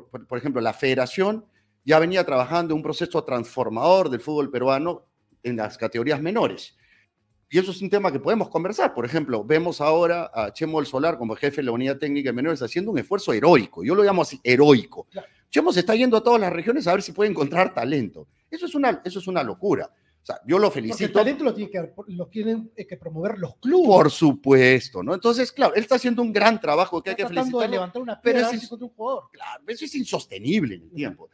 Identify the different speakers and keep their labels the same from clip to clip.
Speaker 1: por, ejemplo, la federación ya venía trabajando un proceso transformador del fútbol peruano en las categorías menores. Y eso es un tema que podemos conversar. Por ejemplo, vemos ahora a Chemo del Solar como jefe de la unidad técnica de menores haciendo un esfuerzo heroico. Yo lo llamo así, heroico. Chemo se está yendo a todas las regiones a ver si puede encontrar talento. Eso es una, eso es una locura. O sea, yo lo felicito. Porque el talento lo, tienen eh, que promover los clubes. Por supuesto, ¿no? Entonces, claro, él está haciendo un gran trabajo que hay que felicitar. levantar una pero un jugador. Claro, eso es insostenible en el tiempo.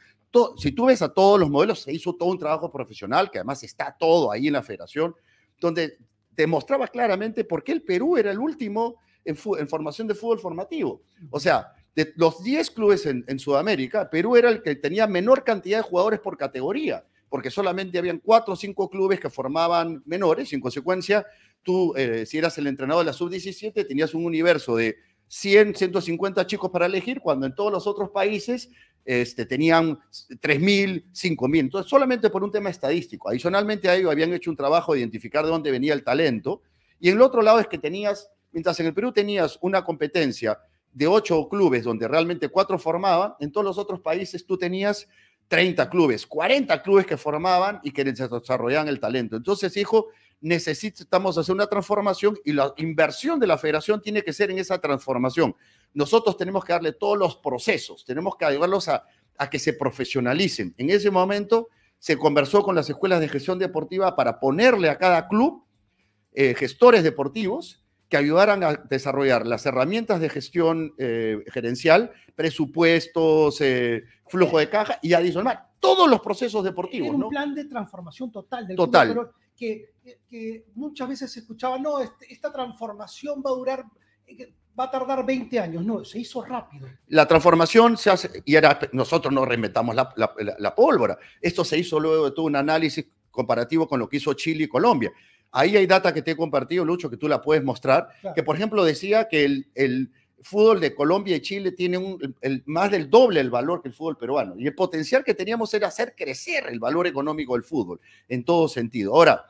Speaker 1: si tú ves a todos los modelos, se hizo todo un trabajo profesional, que además está todo ahí en la federación, donde demostraba claramente por qué el Perú era el último en, formación de fútbol formativo. O sea, de los 10 clubes en, en Sudamérica, Perú era el que tenía menor cantidad de jugadores por categoría porque solamente habían cuatro o cinco clubes que formaban menores y en consecuencia tú, eh, si eras el entrenador de la sub-17, tenías un universo de 100, 150 chicos para elegir, cuando en todos los otros países este, tenían 3.000, 5.000. Entonces, solamente por un tema estadístico. Adicionalmente a ello, habían hecho un trabajo de identificar de dónde venía el talento. Y en el otro lado es que tenías, mientras en el Perú tenías una competencia de ocho clubes donde realmente cuatro formaban, en todos los otros países tú tenías 30 clubes, 40 clubes que formaban y que desarrollaban el talento. Entonces, hijo, necesitamos hacer una transformación y la inversión de la federación tiene que ser en esa transformación. Nosotros tenemos que darle todos los procesos, tenemos que ayudarlos a, que se profesionalicen. En ese momento se conversó con las escuelas de gestión deportiva para ponerle a cada club eh, gestores deportivos que ayudaran a desarrollar las herramientas de gestión eh, gerencial, presupuestos, eh, flujo de caja y adicional, todos los procesos deportivos. un plan de transformación total del total. que, muchas veces se escuchaba, no, este, esta transformación va a durar, eh, va a tardar 20 años. No, se hizo rápido. La transformación se hace, y era, nosotros no reinventamos la pólvora. Esto se hizo luego de todo un análisis comparativo con lo que hizo Chile y Colombia. Ahí hay data que te he compartido, Lucho, que tú la puedes mostrar, que por ejemplo decía que el, fútbol de Colombia y Chile tiene el, más del doble el valor que el fútbol peruano. Y el potencial que teníamos era hacer crecer el valor económico del fútbol, en todo sentido. Ahora,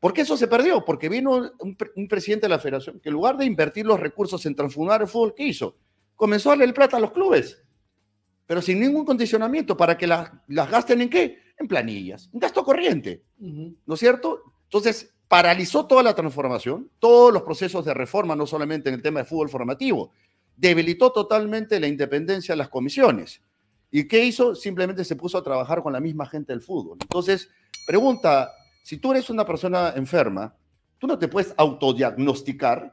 Speaker 1: ¿por qué eso se perdió? Porque vino un, presidente de la federación que en lugar de invertir los recursos en transformar el fútbol, ¿qué hizo? Comenzó a darle el plata a los clubes, pero sin ningún condicionamiento para que las, gasten en qué? En planillas, en gasto corriente, ¿no es cierto? Entonces, paralizó toda la transformación, todos los procesos de reforma, no solamente en el tema de fútbol formativo, debilitó totalmente la independencia de las comisiones. ¿Y qué hizo? Simplemente se puso a trabajar con la misma gente del fútbol. Entonces, pregunta, si tú eres una persona enferma, tú no te puedes autodiagnosticar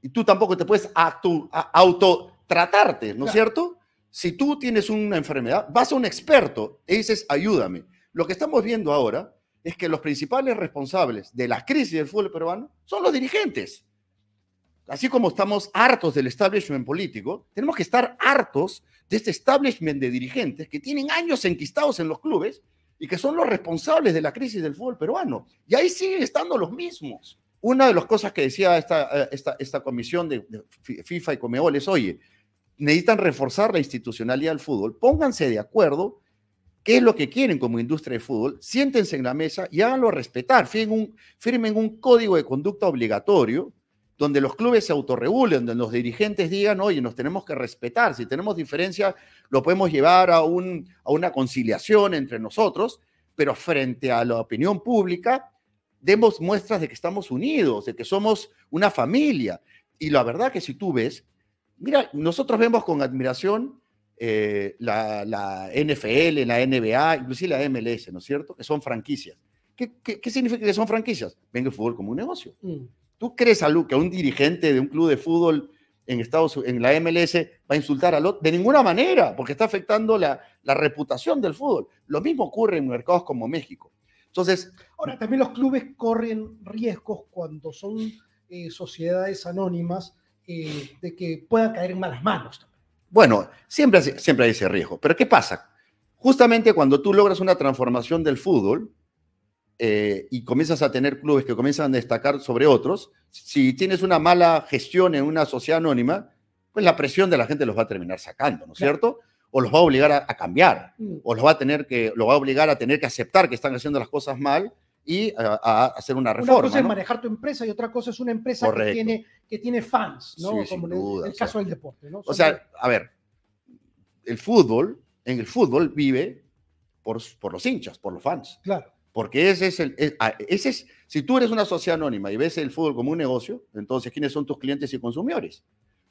Speaker 1: y tú tampoco te puedes autotratarte, ¿no es cierto? Si tú tienes una enfermedad, vas a un experto y dices, ayúdame. Lo que estamos viendo ahora es que los principales responsables de la crisis del fútbol peruano son los dirigentes. Así como estamos hartos del establishment político, tenemos que estar hartos de este establishment de dirigentes que tienen años enquistados en los clubes y que son los responsables de la crisis del fútbol peruano. Y ahí siguen estando los mismos. Una de las cosas que decía esta, eh, esta, comisión de FIFA y Comeoles, oye, necesitan reforzar la institucionalidad del fútbol, pónganse de acuerdo qué es lo que quieren como industria de fútbol, siéntense en la mesa y háganlo respetar, firmen un, código de conducta obligatorio donde los clubes se autorregulen, donde los dirigentes digan, oye, nos tenemos que respetar, si tenemos diferencia, lo podemos llevar a una conciliación entre nosotros, pero frente a la opinión pública, demos muestras de que estamos unidos, de que somos una familia. Y la verdad que si tú ves, mira, nosotros vemos con admiración eh, la, NFL, la NBA, inclusive la MLS, ¿no es cierto? Que son franquicias. ¿Qué, significa que son franquicias? Venga el fútbol como un negocio. Mm. ¿Tú crees, Alu, que un dirigente de un club de fútbol en, Estados, en la MLS va a insultar a otro? De ninguna manera, porque está afectando la, reputación del fútbol. Lo mismo ocurre en mercados como México. Entonces. Ahora, también los clubes corren riesgos cuando son eh, sociedades anónimas eh, de que pueda caer en malas manos. también. Bueno, siempre, siempre hay ese riesgo. Pero ¿qué pasa? Justamente cuando tú logras una transformación del fútbol eh, y comienzas a tener clubes que comienzan a destacar sobre otros, si tienes una mala gestión en una sociedad anónima, pues la presión de la gente los va a terminar sacando, ¿no es cierto? O los va a obligar a, cambiar, mm. o los va a tener que, los va a obligar a tener que aceptar que están haciendo las cosas mal y eh, a, hacer una reforma. Una cosa es manejar tu empresa y otra cosa es una empresa que tiene, que tiene fans, ¿no? Como el, caso del deporte. ¿no? O sea, a ver, el fútbol, en el fútbol vive por, por los hinchas, por los fans. Claro. Porque ese es el. Ah, ese es, si tú eres una sociedad anónima y ves el fútbol como un negocio, entonces, ¿quiénes son tus clientes y consumidores?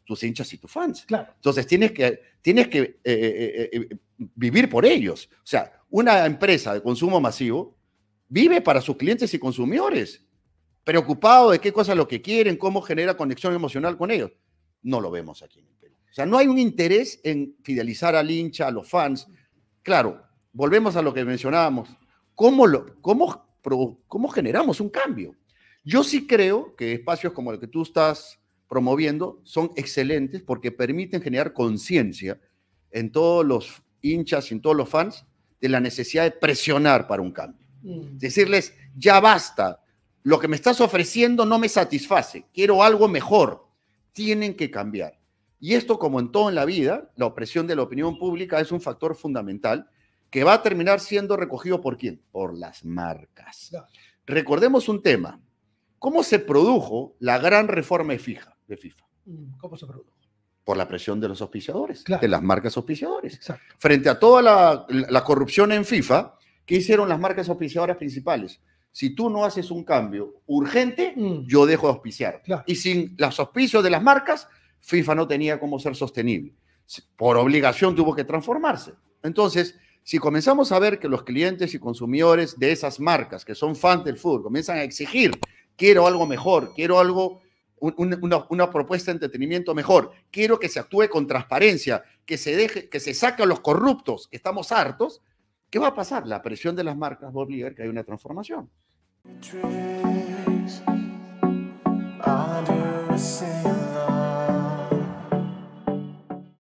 Speaker 1: Tus hinchas y tus fans. Claro. Entonces, tienes que, tienes que eh, eh, vivir por ellos. O sea, una empresa de consumo masivo vive para sus clientes y consumidores, preocupado de qué es lo que quieren, cómo genera conexión emocional con ellos. No lo vemos aquí en el Perú. O sea, no hay un interés en fidelizar al hincha, a los fans. Claro, volvemos a lo que mencionábamos. ¿Cómo, lo, cómo, cómo generamos un cambio? Yo sí creo que espacios como el que tú estás promoviendo son excelentes porque permiten generar conciencia en todos los hinchas, en todos los fans, de la necesidad de presionar para un cambio. Mm. Decirles, ya basta, lo que me estás ofreciendo no me satisface, quiero algo mejor, tienen que cambiar. Y esto, como en todo en la vida, la opresión de la opinión pública es un factor fundamental que va a terminar siendo recogido por quién? Por las marcas. Recordemos un tema. ¿Cómo se produjo la gran reforma de FIFA? De FIFA? Mm, ¿Cómo se produjo? Por la presión de los auspiciadores, de las marcas auspiciadores. Frente a toda la, corrupción en FIFA, ¿Qué hicieron las marcas auspiciadoras principales? Si tú no haces un cambio urgente, mm. yo dejo de auspiciar. Y sin los auspicios de las marcas, FIFA no tenía cómo ser sostenible. Por obligación tuvo que transformarse. Entonces, si comenzamos a ver que los clientes y consumidores de esas marcas que son fans del fútbol comienzan a exigir, quiero algo mejor, quiero algo, una, propuesta de entretenimiento mejor, quiero que se actúe con transparencia, que se deje, que se saquen los corruptos, estamos hartos, ¿Qué va a pasar? La presión de las marcas va a obligar que hay una transformación.